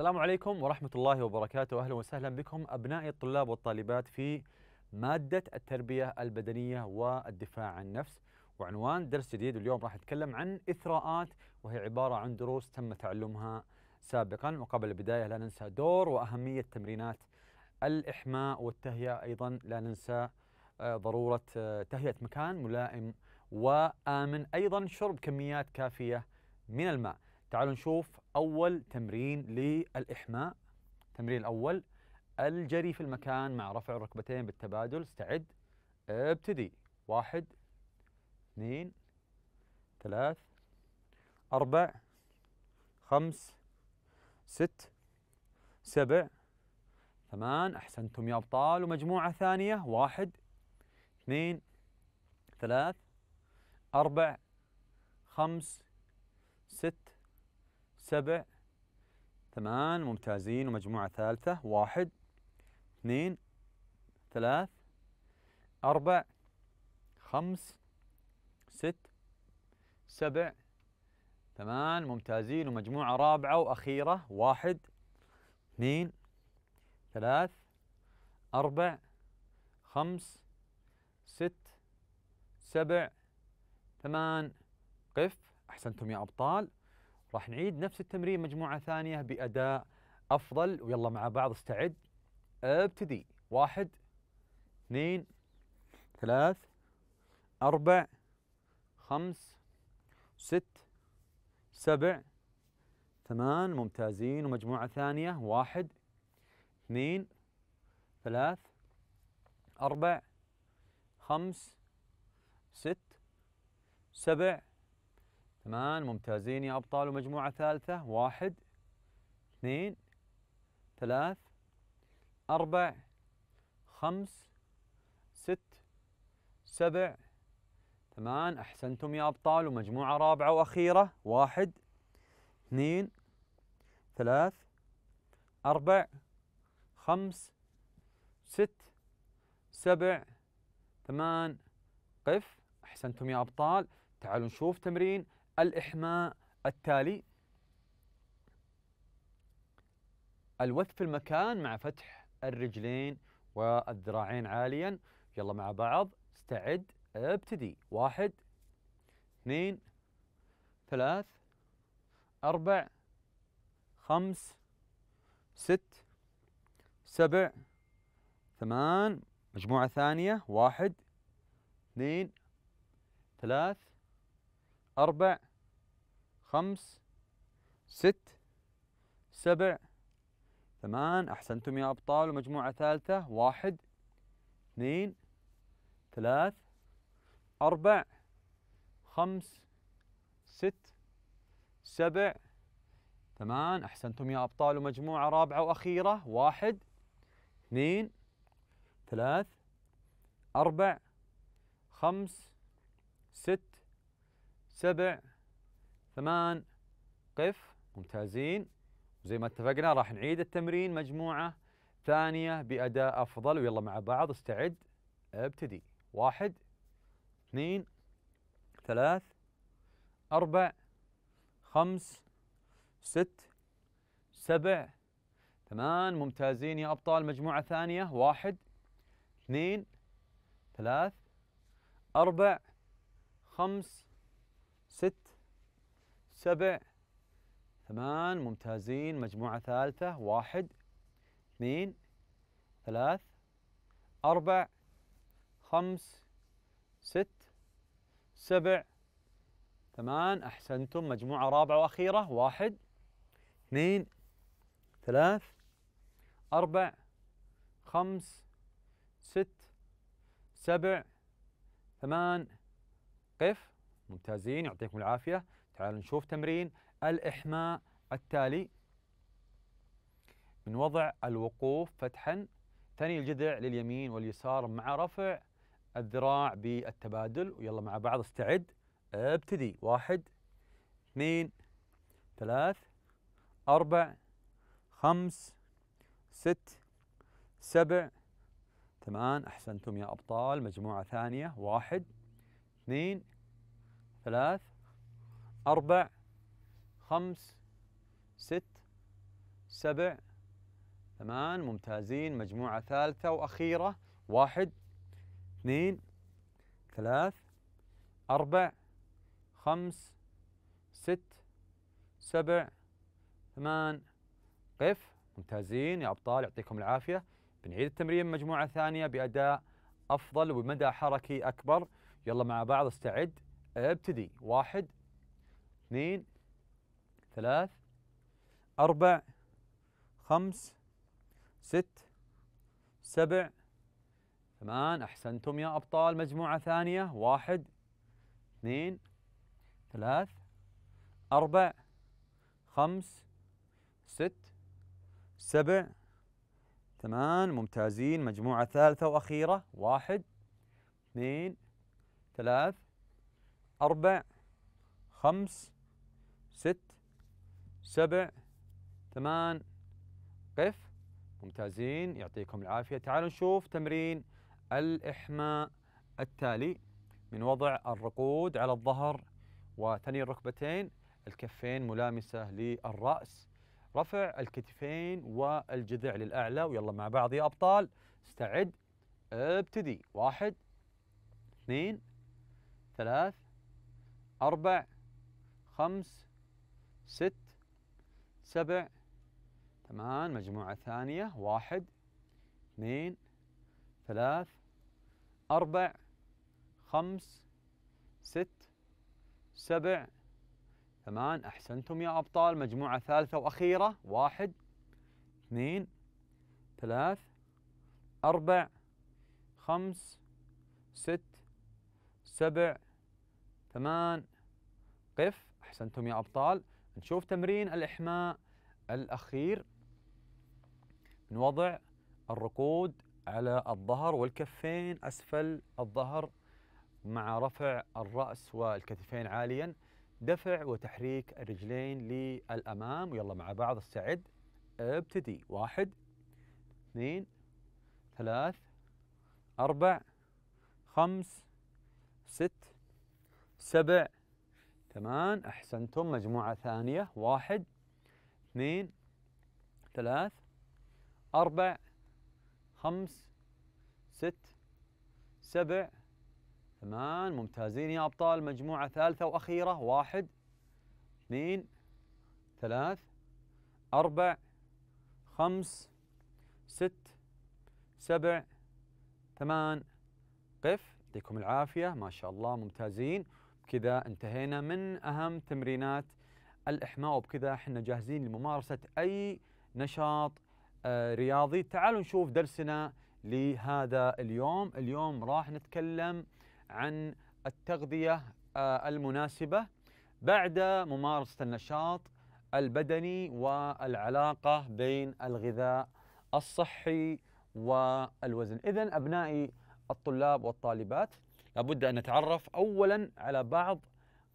السلام عليكم ورحمة الله وبركاته أهلا وسهلا بكم أبنائي الطلاب والطالبات في مادة التربية البدنية والدفاع عن النفس وعنوان درس جديد اليوم راح نتكلم عن إثراءات وهي عبارة عن دروس تم تعلمها سابقا وقبل البداية لا ننسى دور وأهمية تمرينات الإحماء والتهيئة أيضا لا ننسى آه، ضرورة آه، تهيئة مكان ملائم وآمن أيضا شرب كميات كافية من الماء تعالوا نشوف أول تمرين للإحماء التمرين الأول الجري في المكان مع رفع الركبتين بالتبادل استعد ابتدي واحد اثنين ثلاث أربع خمس ست سبع ثمان أحسنتم يا أبطال ومجموعة ثانية واحد اثنين ثلاث أربع خمس ست سبع ثمان ممتازين ومجموعة ثالثة واحد اثنين ثلاث أربع خمس ست سبع ثمان ممتازين ومجموعة رابعة وأخيرة واحد اثنين ثلاث أربع خمس ست سبع ثمان قف أحسنتم يا أبطال راح نعيد نفس التمرين مجموعة ثانية بأداء أفضل ويلا مع بعض استعد ابتدي واحد اثنين ثلاث أربع خمس ست سبع ثمان ممتازين ومجموعة ثانية واحد اثنين ثلاث أربع خمس ست سبع ثمان ممتازين يا أبطال ومجموعة ثالثة واحد اثنين ثلاث أربع خمس ست سبع ثمان أحسنتم يا أبطال ومجموعة رابعة وأخيرة واحد اثنين ثلاث أربع خمس ست سبع ثمان قف أحسنتم يا أبطال تعالوا نشوف تمرين الإحماء التالي الوث في المكان مع فتح الرجلين والذراعين عاليا يلا مع بعض استعد ابتدي واحد اثنين ثلاث أربع خمس ست سبع ثمان مجموعة ثانية واحد اثنين ثلاث أربع خمس ست سبع ثمان أحسنتم يا أبطال ومجموعة ثالثة واحد اثنين ثلاث أربع خمس ست سبع ثمان أحسنتم يا أبطال ومجموعة رابعة وأخيرة واحد اثنين ثلاث أربع خمس ست سبع ثمان قف ممتازين وزي ما اتفقنا راح نعيد التمرين مجموعة ثانية بأداء أفضل ويلا مع بعض استعد ابتدي واحد اثنين ثلاث أربع خمس ست سبع ثمان ممتازين يا أبطال مجموعة ثانية واحد اثنين ثلاث أربع خمس ست سبع ثمان ممتازين مجموعة ثالثة واحد اثنين ثلاث أربع خمس ست سبع ثمان أحسنتم مجموعة رابعة وأخيرة واحد اثنين ثلاث أربع خمس ست سبع ثمان قف ممتازين يعطيكم العافية تعالوا نشوف تمرين الإحماء التالي من وضع الوقوف فتحا ثني الجذع لليمين واليسار مع رفع الذراع بالتبادل ويلا مع بعض استعد ابتدي واحد اثنين ثلاث أربع خمس ست سبع ثمان أحسنتم يا أبطال مجموعة ثانية واحد اثنين ثلاث أربع خمس ست سبع ثمان ممتازين مجموعة ثالثة وأخيرة واحد اثنين ثلاث أربع خمس ست سبع ثمان قف ممتازين يا أبطال يعطيكم العافية بنعيد التمرين مجموعة ثانية بأداء أفضل وبمدى حركي أكبر يلا مع بعض استعد ابتدي واحد اثنين ثلاث أربع خمس ست سبع ثمان أحسنتم يا أبطال مجموعة ثانية واحد اثنين ثلاث أربع خمس ست سبع ثمان ممتازين مجموعة ثالثة وأخيرة واحد اثنين ثلاث أربع خمس ست سبع ثمان قف ممتازين يعطيكم العافية تعالوا نشوف تمرين الإحماء التالي من وضع الرقود على الظهر وثني الركبتين الكفين ملامسة للرأس رفع الكتفين والجذع للأعلى ويلا مع بعض يا أبطال استعد ابتدي واحد اثنين ثلاث أربع خمس ست سبع ثمان مجموعة ثانية واحد اثنين ثلاث أربع خمس ست سبع ثمان أحسنتم يا أبطال مجموعة ثالثة وأخيرة واحد اثنين ثلاث أربع خمس ست سبع ثمان قف أحسنتم يا أبطال نشوف تمرين الإحماء الأخير من وضع الركود على الظهر والكفين أسفل الظهر مع رفع الرأس والكتفين عاليا دفع وتحريك الرجلين للأمام ويلا مع بعض استعد ابتدي واحد اثنين ثلاث أربع خمس ست سبع ثمان أحسنتم مجموعة ثانية واحد اثنين ثلاث أربع خمس ست سبع ثمان ممتازين يا أبطال مجموعة ثالثة وأخيرة واحد اثنين ثلاث أربع خمس ست سبع ثمان قف يعطيكم العافية ما شاء الله ممتازين بكذا انتهينا من أهم تمرينات الإحماء وبكذا احنا جاهزين لممارسة أي نشاط آه، رياضي تعالوا نشوف درسنا لهذا اليوم اليوم راح نتكلم عن التغذية آه، المناسبة بعد ممارسة النشاط البدني والعلاقة بين الغذاء الصحي والوزن إذا أبنائي الطلاب والطالبات لابد أن نتعرف أولا على بعض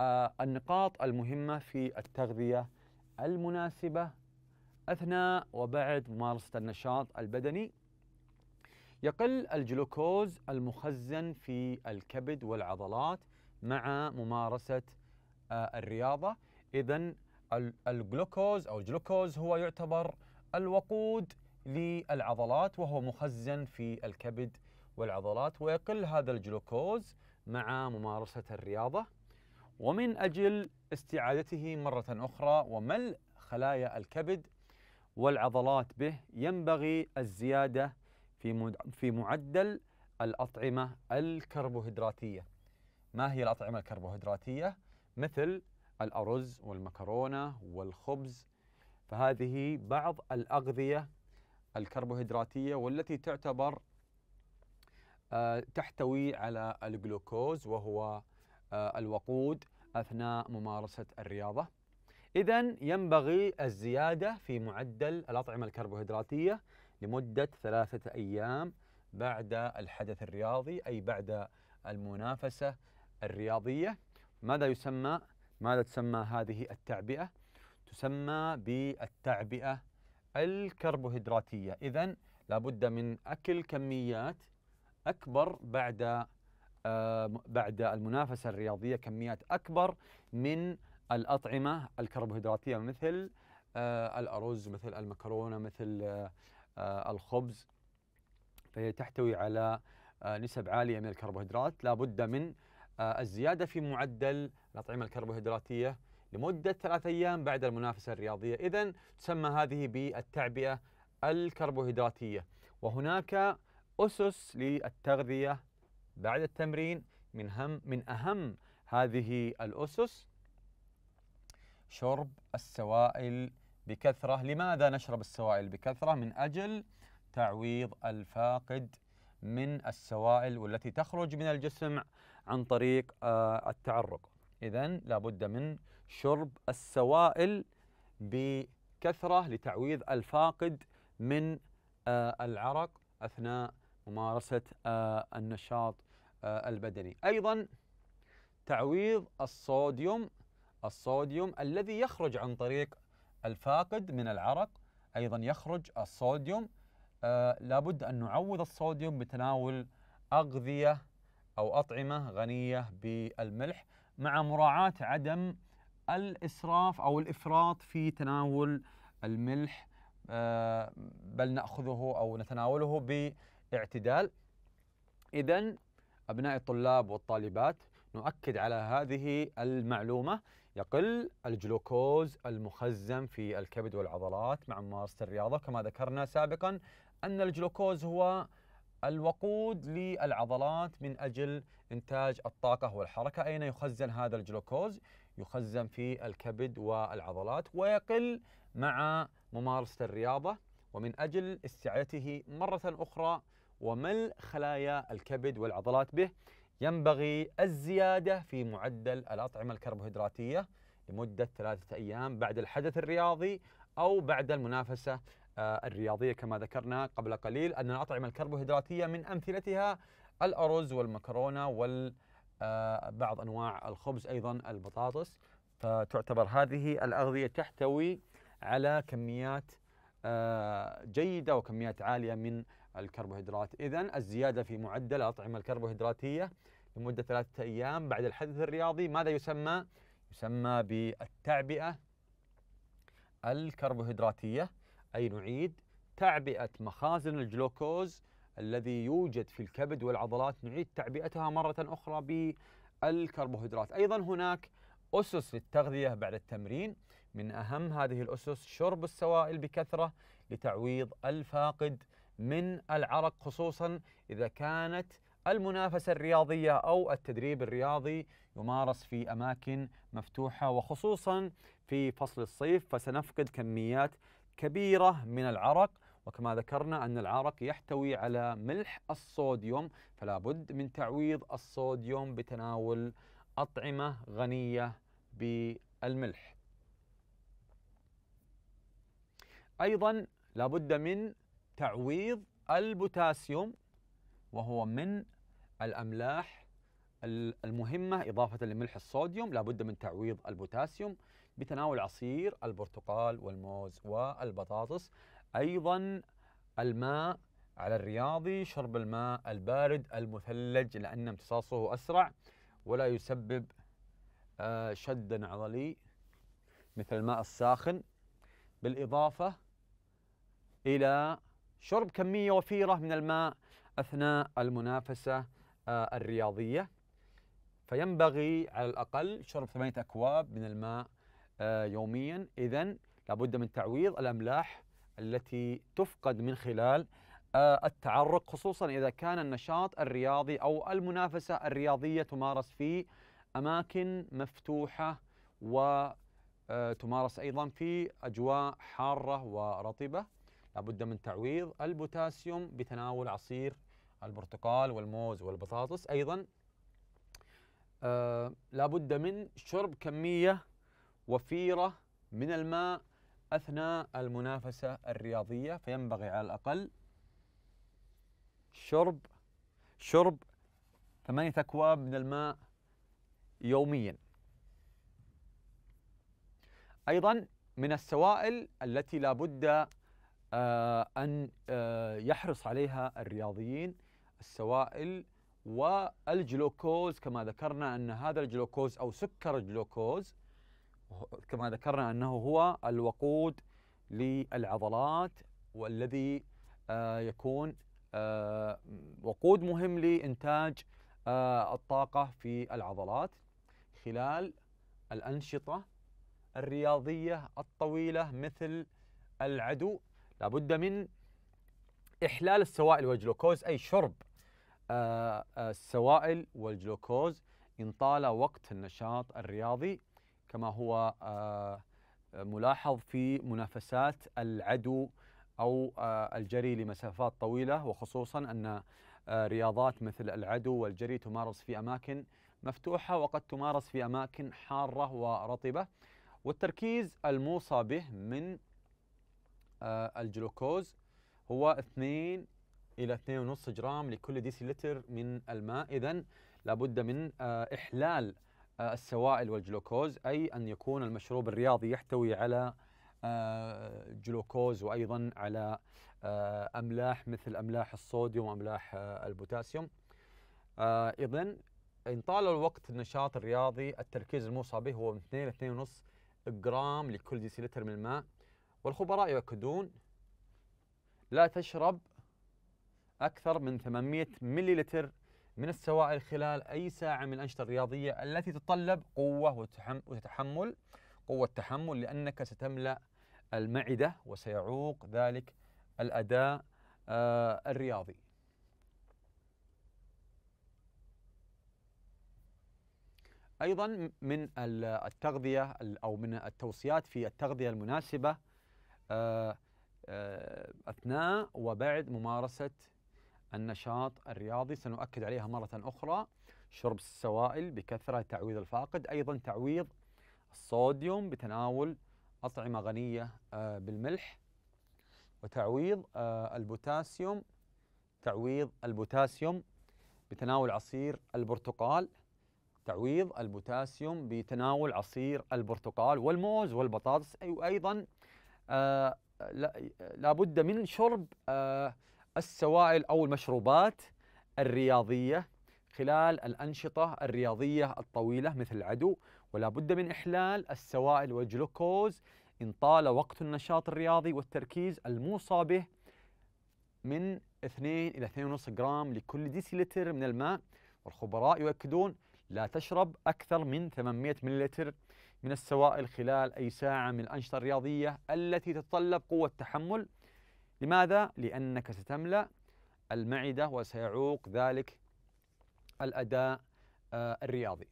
آه، النقاط المهمة في التغذية المناسبة أثناء وبعد ممارسة النشاط البدني يقل الجلوكوز المخزن في الكبد والعضلات مع ممارسة آه، الرياضة إذا الجلوكوز أو الجلوكوز هو يعتبر الوقود للعضلات وهو مخزن في الكبد والعضلات ويقل هذا الجلوكوز مع ممارسة الرياضة ومن أجل استعادته مرة أخرى وملء خلايا الكبد والعضلات به ينبغي الزيادة في في معدل الأطعمة الكربوهيدراتية ما هي الأطعمة الكربوهيدراتية؟ مثل الأرز والمكرونة والخبز فهذه بعض الأغذية الكربوهيدراتية والتي تعتبر آه، تحتوي على الجلوكوز وهو آه، الوقود اثناء ممارسه الرياضه. اذا ينبغي الزياده في معدل الاطعمه الكربوهيدراتيه لمده ثلاثه ايام بعد الحدث الرياضي اي بعد المنافسه الرياضيه. ماذا يسمى؟ ماذا تسمى هذه التعبئه؟ تسمى بالتعبئه الكربوهيدراتيه، اذا لابد من اكل كميات اكبر بعد آه بعد المنافسه الرياضيه كميات اكبر من الاطعمه الكربوهيدراتيه مثل آه الارز مثل المكرونه مثل آه الخبز فهي تحتوي على آه، نسب عاليه من الكربوهيدرات لابد من آه، الزياده في معدل الاطعمه الكربوهيدراتيه لمده ثلاثة ايام بعد المنافسه الرياضيه، اذا تسمى هذه بالتعبئه الكربوهيدراتيه، وهناك أسس للتغذية بعد التمرين من هم من أهم هذه الأسس شرب السوائل بكثرة لماذا نشرب السوائل بكثرة من أجل تعويض الفاقد من السوائل والتي تخرج من الجسم عن طريق آه، التعرق إذا لابد من شرب السوائل بكثرة لتعويض الفاقد من آه، العرق أثناء ممارسة آه، النشاط آه، البدني أيضا تعويض الصوديوم الصوديوم الذي يخرج عن طريق الفاقد من العرق أيضا يخرج الصوديوم آه، لابد أن نعوض الصوديوم بتناول أغذية أو أطعمة غنية بالملح مع مراعاة عدم الإسراف أو الإفراط في تناول الملح بل نأخذه أو نتناوله ب اعتدال إذا أبناء الطلاب والطالبات نؤكد على هذه المعلومة يقل الجلوكوز المخزن في الكبد والعضلات مع ممارسة الرياضة كما ذكرنا سابقا أن الجلوكوز هو الوقود للعضلات من أجل إنتاج الطاقة والحركة أين يخزن هذا الجلوكوز؟ يخزن في الكبد والعضلات ويقل مع ممارسة الرياضة ومن أجل استعادته مرة أخرى وملء خلايا الكبد والعضلات به ينبغي الزيادة في معدل الأطعمة الكربوهيدراتية لمدة ثلاثة أيام بعد الحدث الرياضي أو بعد المنافسة آه، الرياضية كما ذكرنا قبل قليل أن الأطعمة الكربوهيدراتية من أمثلتها الأرز والمكرونة وبعض آه، أنواع الخبز أيضا البطاطس فتعتبر هذه الأغذية تحتوي على كميات آه، جيدة وكميات عالية من الكربوهيدرات إذا الزيادة في معدل الأطعمة الكربوهيدراتية لمدة ثلاثة أيام بعد الحدث الرياضي ماذا يسمى؟ يسمى بالتعبئة الكربوهيدراتية أي نعيد تعبئة مخازن الجلوكوز الذي يوجد في الكبد والعضلات نعيد تعبئتها مرة أخرى بالكربوهيدرات أيضا هناك أسس للتغذية بعد التمرين من أهم هذه الأسس شرب السوائل بكثرة لتعويض الفاقد من العرق خصوصا إذا كانت المنافسة الرياضية أو التدريب الرياضي يمارس في أماكن مفتوحة وخصوصا في فصل الصيف فسنفقد كميات كبيرة من العرق وكما ذكرنا أن العرق يحتوي على ملح الصوديوم فلا بد من تعويض الصوديوم بتناول أطعمة غنية بالملح أيضا لابد من تعويض البوتاسيوم وهو من الأملاح المهمة إضافة لملح الصوديوم لابد من تعويض البوتاسيوم بتناول عصير البرتقال والموز والبطاطس أيضا الماء على الرياضي شرب الماء البارد المثلج لأن امتصاصه أسرع ولا يسبب آه، شدا عضلي مثل الماء الساخن بالإضافة إلى شرب كمية وفيرة من الماء أثناء المنافسة آه، الرياضية فينبغي على الأقل شرب ثمانية أكواب من الماء آه، يوميا إذا لابد من تعويض الأملاح التي تفقد من خلال آه، التعرق خصوصا إذا كان النشاط الرياضي أو المنافسة الرياضية تمارس في أماكن مفتوحة وتمارس أيضا في أجواء حارة ورطبة لابد من تعويض البوتاسيوم بتناول عصير البرتقال والموز والبطاطس أيضا آه لابد من شرب كمية وفيرة من الماء أثناء المنافسة الرياضية فينبغي على الأقل شرب شرب ثمانية أكواب من الماء يوميا أيضا من السوائل التي لابد آه، أن آه، يحرص عليها الرياضيين السوائل والجلوكوز كما ذكرنا أن هذا الجلوكوز أو سكر الجلوكوز كما ذكرنا أنه هو الوقود للعضلات والذي آه، يكون وقود مهم لإنتاج الطاقة في العضلات خلال الأنشطة الرياضية الطويلة مثل العدو لابد من إحلال السوائل والجلوكوز أي شرب آه، آه، السوائل والجلوكوز إن طال وقت النشاط الرياضي كما هو آه، ملاحظ في منافسات العدو أو الجري لمسافات طويلة وخصوصا أن رياضات مثل العدو والجري تمارس في أماكن مفتوحة وقد تمارس في أماكن حارة ورطبة والتركيز الموصى به من آه، الجلوكوز هو 2 الى 2.5 جرام لكل ديسيلتر من الماء اذا لابد من آه، احلال آه، السوائل والجلوكوز اي ان يكون المشروب الرياضي يحتوي على جلوكوز وايضا على املاح مثل املاح الصوديوم واملاح البوتاسيوم اذا ان طال الوقت النشاط الرياضي التركيز الموصى به هو من 2 الى 2.5 جرام لكل ديسيلتر من الماء والخبراء يؤكدون لا تشرب أكثر من 800 مليلتر من السوائل خلال أي ساعة من الأنشطة الرياضية التي تتطلب قوة وتحمل قوة تحمل لأنك ستملأ المعدة وسيعوق ذلك الأداء آه، الرياضي أيضا من التغذية أو من التوصيات في التغذية المناسبة آه، آه، أثناء وبعد ممارسة النشاط الرياضي سنؤكد عليها مرة أخرى شرب السوائل بكثرة تعويض الفاقد أيضا تعويض الصوديوم بتناول أطعمة غنية آه، بالملح وتعويض البوتاسيوم تعويض البوتاسيوم بتناول عصير البرتقال تعويض البوتاسيوم بتناول عصير البرتقال والموز والبطاطس وأيضا أيوة آه، لابد من شرب آه، السوائل أو المشروبات الرياضية خلال الأنشطة الرياضية الطويلة مثل العدو ولا بد من إحلال السوائل والجلوكوز إن طال وقت النشاط الرياضي والتركيز الموصى به من 2 إلى 2.5 جرام لكل ديسيلتر من الماء والخبراء يؤكدون لا تشرب أكثر من 800 مللتر من السوائل خلال أي ساعة من الأنشطة الرياضية التي تتطلب قوة تحمل لماذا؟ لأنك ستملأ المعدة وسيعوق ذلك الأداء آه، الرياضي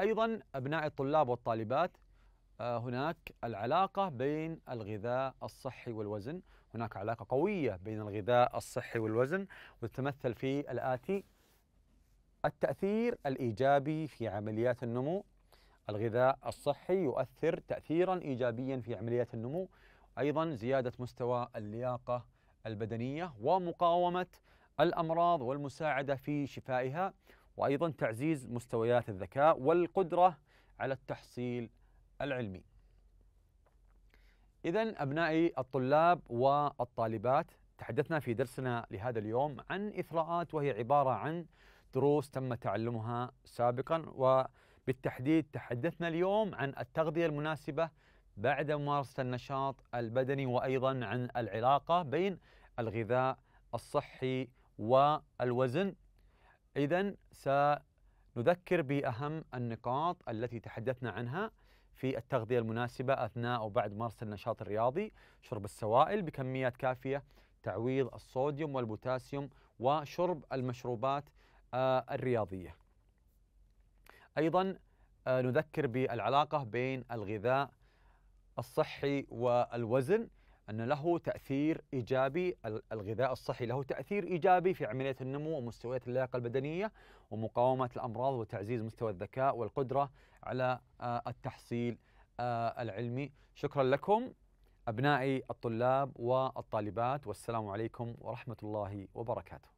أيضا أبناء الطلاب والطالبات آه، هناك العلاقة بين الغذاء الصحي والوزن هناك علاقة قوية بين الغذاء الصحي والوزن وتتمثل في الآتي التأثير الإيجابي في عمليات النمو الغذاء الصحي يؤثر تأثيرا إيجابيا في عمليات النمو أيضا زيادة مستوى اللياقة البدنية ومقاومة الأمراض والمساعدة في شفائها وأيضا تعزيز مستويات الذكاء والقدرة على التحصيل العلمي إذا أبنائي الطلاب والطالبات تحدثنا في درسنا لهذا اليوم عن إثراءات وهي عبارة عن دروس تم تعلمها سابقا وبالتحديد تحدثنا اليوم عن التغذية المناسبة بعد ممارسة النشاط البدني وأيضا عن العلاقة بين الغذاء الصحي والوزن إذا سنذكر بأهم النقاط التي تحدثنا عنها في التغذية المناسبة أثناء أو بعد ممارسة النشاط الرياضي شرب السوائل بكميات كافية تعويض الصوديوم والبوتاسيوم وشرب المشروبات آه، الرياضية أيضا آه، نذكر بالعلاقة بين الغذاء الصحي والوزن أن له تأثير إيجابي الغذاء الصحي له تأثير إيجابي في عملية النمو ومستويات اللياقة البدنية ومقاومة الأمراض وتعزيز مستوى الذكاء والقدرة على آه، التحصيل العلمي شكرا لكم أبنائي الطلاب والطالبات والسلام عليكم ورحمة الله وبركاته